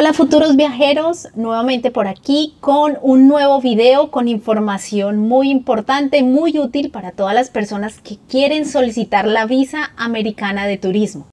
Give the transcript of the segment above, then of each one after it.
Hola futuros viajeros, nuevamente por aquí con un nuevo video con información muy importante, muy útil para todas las personas que quieren solicitar la visa americana de turismo.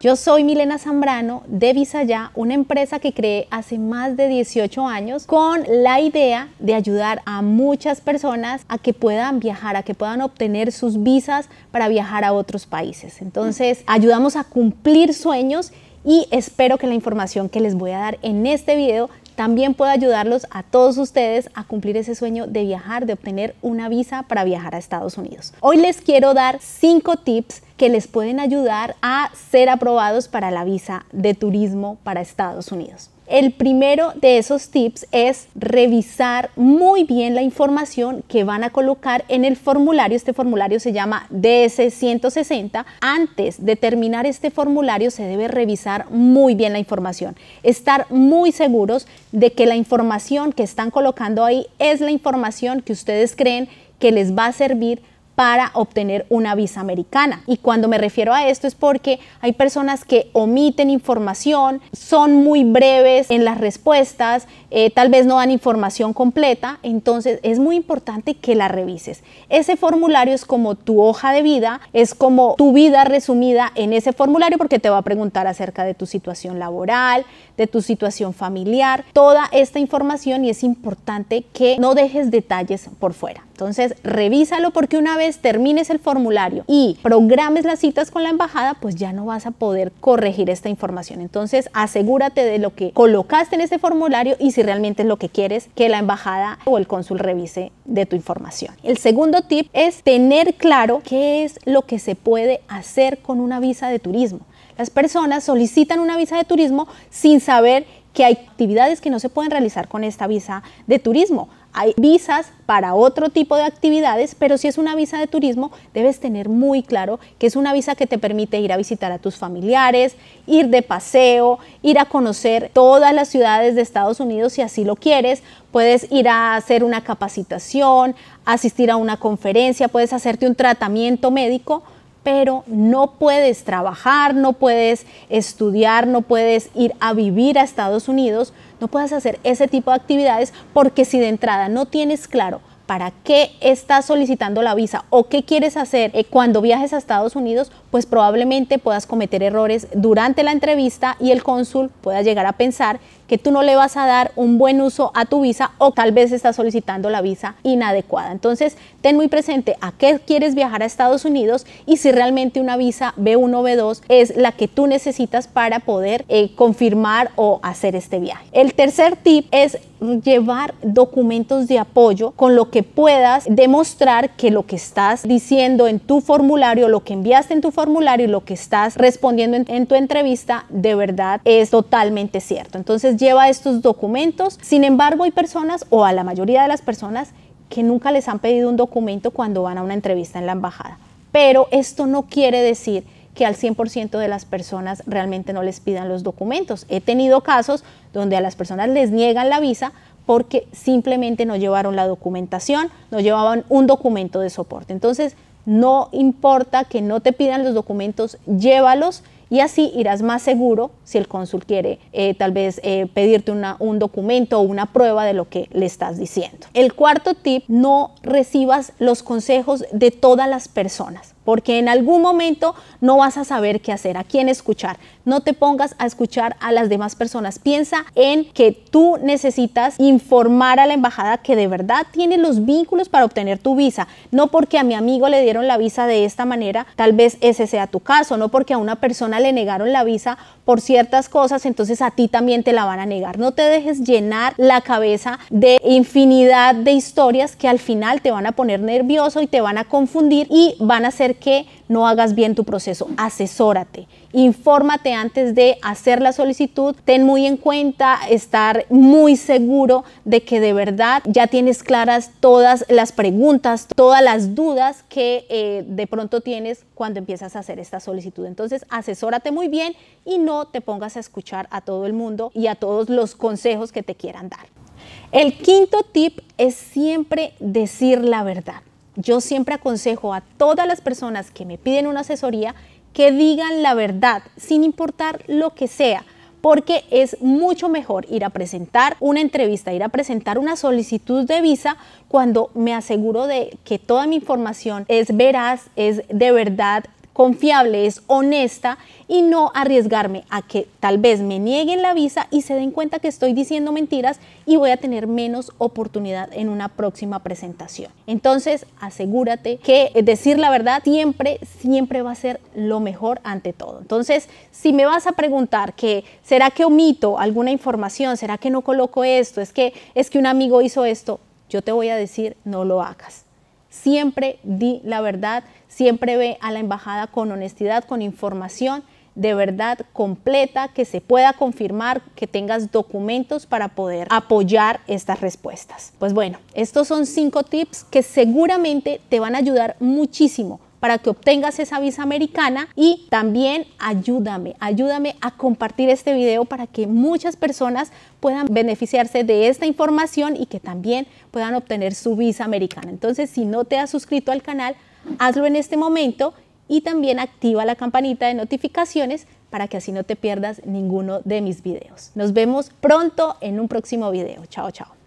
Yo soy Milena Zambrano de Visaya, una empresa que creé hace más de 18 años con la idea de ayudar a muchas personas a que puedan viajar, a que puedan obtener sus visas para viajar a otros países. Entonces, ayudamos a cumplir sueños y espero que la información que les voy a dar en este video también puedo ayudarlos a todos ustedes a cumplir ese sueño de viajar, de obtener una visa para viajar a Estados Unidos. Hoy les quiero dar cinco tips que les pueden ayudar a ser aprobados para la visa de turismo para Estados Unidos. El primero de esos tips es revisar muy bien la información que van a colocar en el formulario. Este formulario se llama DS160. Antes de terminar este formulario se debe revisar muy bien la información. Estar muy seguros de que la información que están colocando ahí es la información que ustedes creen que les va a servir para obtener una visa americana. Y cuando me refiero a esto es porque hay personas que omiten información, son muy breves en las respuestas, eh, tal vez no dan información completa, entonces es muy importante que la revises. Ese formulario es como tu hoja de vida, es como tu vida resumida en ese formulario porque te va a preguntar acerca de tu situación laboral, de tu situación familiar, toda esta información y es importante que no dejes detalles por fuera. Entonces, revísalo porque una vez termines el formulario y programes las citas con la embajada, pues ya no vas a poder corregir esta información. Entonces, asegúrate de lo que colocaste en este formulario y si realmente es lo que quieres que la embajada o el cónsul revise de tu información. El segundo tip es tener claro qué es lo que se puede hacer con una visa de turismo. Las personas solicitan una visa de turismo sin saber que hay actividades que no se pueden realizar con esta visa de turismo. Hay visas para otro tipo de actividades, pero si es una visa de turismo, debes tener muy claro que es una visa que te permite ir a visitar a tus familiares, ir de paseo, ir a conocer todas las ciudades de Estados Unidos si así lo quieres. Puedes ir a hacer una capacitación, asistir a una conferencia, puedes hacerte un tratamiento médico pero no puedes trabajar, no puedes estudiar, no puedes ir a vivir a Estados Unidos, no puedes hacer ese tipo de actividades porque si de entrada no tienes claro para qué estás solicitando la visa o qué quieres hacer eh, cuando viajes a Estados Unidos, pues probablemente puedas cometer errores durante la entrevista y el cónsul pueda llegar a pensar que tú no le vas a dar un buen uso a tu visa o tal vez estás solicitando la visa inadecuada. Entonces, ten muy presente a qué quieres viajar a Estados Unidos y si realmente una visa B1 o B2 es la que tú necesitas para poder eh, confirmar o hacer este viaje. El tercer tip es llevar documentos de apoyo con lo que puedas demostrar que lo que estás diciendo en tu formulario, lo que enviaste en tu formulario y lo que estás respondiendo en, en tu entrevista de verdad es totalmente cierto. Entonces lleva estos documentos. Sin embargo, hay personas o a la mayoría de las personas que nunca les han pedido un documento cuando van a una entrevista en la embajada. Pero esto no quiere decir que al 100% de las personas realmente no les pidan los documentos. He tenido casos donde a las personas les niegan la visa porque simplemente no llevaron la documentación, no llevaban un documento de soporte. Entonces, no importa que no te pidan los documentos, llévalos y así irás más seguro si el cónsul quiere eh, tal vez eh, pedirte un documento o una prueba de lo que le estás diciendo. El cuarto tip, no recibas los consejos de todas las personas porque en algún momento no vas a saber qué hacer, a quién escuchar. No te pongas a escuchar a las demás personas. Piensa en que tú necesitas informar a la embajada que de verdad tiene los vínculos para obtener tu visa. No porque a mi amigo le dieron la visa de esta manera, tal vez ese sea tu caso. No porque a una persona le negaron la visa por ciertas cosas, entonces a ti también te la van a negar. No te dejes llenar la cabeza de infinidad de historias que al final te van a poner nervioso y te van a confundir y van a ser, que no hagas bien tu proceso. Asesórate, infórmate antes de hacer la solicitud, ten muy en cuenta estar muy seguro de que de verdad ya tienes claras todas las preguntas, todas las dudas que eh, de pronto tienes cuando empiezas a hacer esta solicitud. Entonces, asesórate muy bien y no te pongas a escuchar a todo el mundo y a todos los consejos que te quieran dar. El quinto tip es siempre decir la verdad yo siempre aconsejo a todas las personas que me piden una asesoría que digan la verdad, sin importar lo que sea, porque es mucho mejor ir a presentar una entrevista, ir a presentar una solicitud de visa cuando me aseguro de que toda mi información es veraz, es de verdad confiable, es honesta y no arriesgarme a que tal vez me nieguen la visa y se den cuenta que estoy diciendo mentiras y voy a tener menos oportunidad en una próxima presentación. Entonces, asegúrate que decir la verdad siempre, siempre va a ser lo mejor ante todo. Entonces, si me vas a preguntar que, ¿será que omito alguna información? ¿Será que no coloco esto? ¿Es que, es que un amigo hizo esto? Yo te voy a decir, no lo hagas. Siempre di la verdad, siempre ve a la embajada con honestidad, con información de verdad completa, que se pueda confirmar, que tengas documentos para poder apoyar estas respuestas. Pues bueno, estos son cinco tips que seguramente te van a ayudar muchísimo para que obtengas esa visa americana y también ayúdame, ayúdame a compartir este video para que muchas personas puedan beneficiarse de esta información y que también puedan obtener su visa americana. Entonces, si no te has suscrito al canal, hazlo en este momento y también activa la campanita de notificaciones para que así no te pierdas ninguno de mis videos. Nos vemos pronto en un próximo video. Chao, chao.